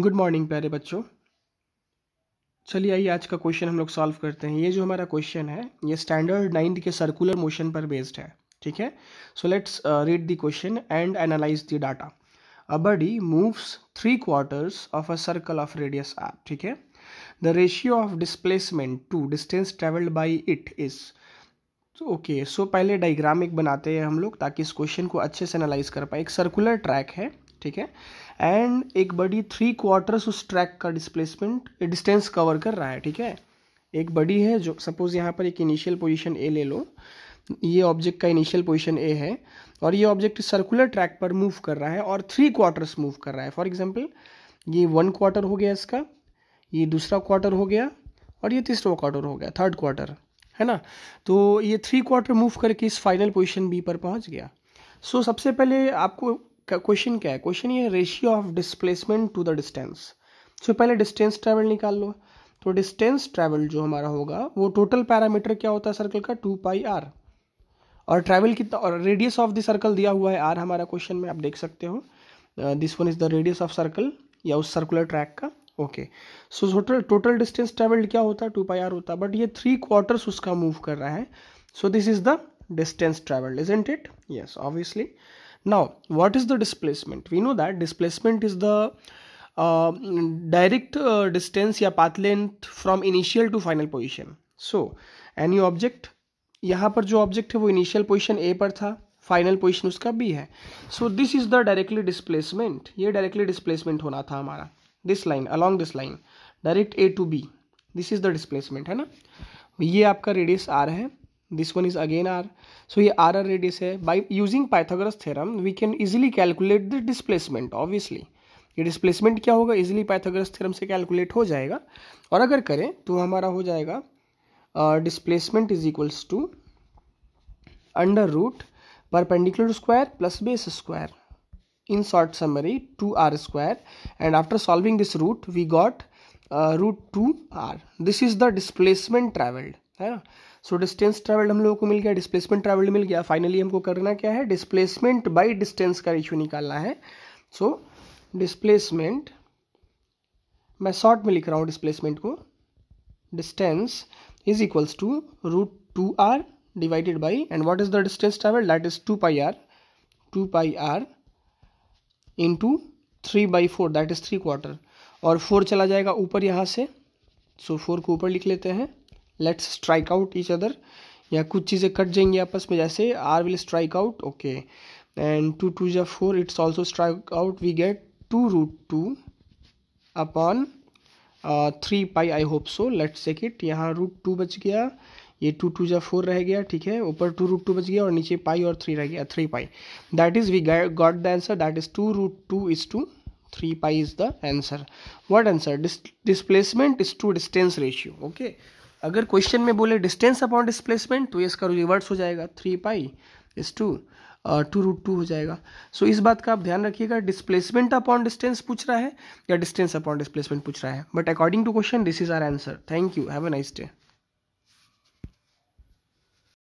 good morning प्यारे बच्चों चलिए आइए आज का क्वेश्चन हम लोग सॉल्व करते हैं ये जो हमारा क्वेश्चन है ये स्टैंडर्ड नाइन्थ के सर्कुलर मोशन पर बेस्ड है ठीक है so let's read the question and analyse the data a body moves three quarters of a circle of radius R ठीक है the ratio of displacement to distance travelled by it is okay so पहले diagram एक बनाते हैं हम लोग ताकि इस क्वेश्चन को अच्छे से एनालाइज कर पाए एक सर्कुलर ट्रैक है ठीक है एंड एक बडी थ्री क्वार्टर्स उस ट्रैक का डिस्प्लेसमेंट डिस्टेंस कवर कर रहा है ठीक है एक बडी है जो सपोज यहाँ पर एक इनिशियल पोजीशन ए ले लो ये ऑब्जेक्ट का इनिशियल पोजीशन ए है और ये ऑब्जेक्ट सर्कुलर ट्रैक पर मूव कर रहा है और थ्री क्वार्टर्स मूव कर रहा है फॉर एग्जाम्पल ये वन क्वार्टर हो गया इसका ये दूसरा क्वार्टर हो गया और ये तीसरा क्वार्टर हो गया थर्ड क्वार्टर है ना तो ये थ्री क्वार्टर मूव करके इस फाइनल पोजिशन बी पर पहुँच गया सो so, सबसे पहले आपको क्वेश्चन क्या है क्वेश्चन ये ratio of displacement to the distance so पहले डिस्टेंस ट्रैवल निकाल लो तो डिस्टेंस ट्रैवल जो हमारा होगा वो टोटल पैरामीटर क्या होता है सर्कल का टू पाई आर और ट्रैवल कितना और रेडियस ऑफ द सर्कल दिया हुआ है आर हमारा क्वेश्चन में आप देख सकते हो this one is the radius of circle या उस सर्कुलर ट्रैक का okay so total total distance travelled क्या होता है टू पाई आर होता है बट ये थ्री क्वार्टर्स उसका मूव कर रहा है so this is the distance travelled isn't it yes obviously now what is the displacement we know that displacement is the uh, direct uh, distance या path length from initial to final position so any object यहाँ पर जो object है वो initial position ए पर था final position उसका B है so this is the directly displacement ये डायरेक्टली डिस्प्लेसमेंट होना था हमारा this line along this line direct A to B this is the displacement है ना ये आपका रेडियस आर है this one is again r so here r r radius hai by using pythagoras theorem we can easily calculate the displacement obviously ये displacement क्या होगा easily Pythagoras theorem से calculate हो जाएगा और अगर करें तो हमारा हो जाएगा displacement is equals to under root perpendicular square plus base square in short summary 2r square and after solving this root we got uh, root 2r this is the displacement traveled है ना so distance travelled हम लोगों को मिल गया displacement travelled मिल गया finally हमको करना क्या है डिस्प्लेसमेंट बाय डिस्टेंस का रेशियो निकालना है सो so, डिस्प्लेसमेंट मैं शॉर्ट में लिख रहा हूँ डिस्प्लेसमेंट को distance is equals to root two R divided by and what is the distance travel that is two pi R two pi R into three by four that is three quarter और four चला जाएगा ऊपर यहाँ से सो so, four को ऊपर लिख लेते हैं let's strike out each other या कुछ चीज़ें कट जाएंगी आपस में जैसे R will strike out okay and two two या four it's also strike out we get two root two upon three pi I hope so let's check it यहाँ root two बच गया ये टू टू या four रह गया ठीक है ऊपर टू रूट टू बच गया और नीचे पाई और थ्री रह गया three pi that is we got the answer that is two root two is to three pi is the answer what answer displacement is to distance ratio okay अगर question में बोले डिस्टेंस अपॉन डिस्प्लेसमेंट तो इसका reverse हो जाएगा three pi इस to to root to हो जाएगा सो so, इस बात का आप ध्यान रखिएगा डिस्प्लेसमेंट अपॉन डिस्टेंस पूछ रहा है या डिस्टेंस अपॉन डिस्प्लेसमेंट पूछ रहा है but according to question this is our answer thank you have a nice day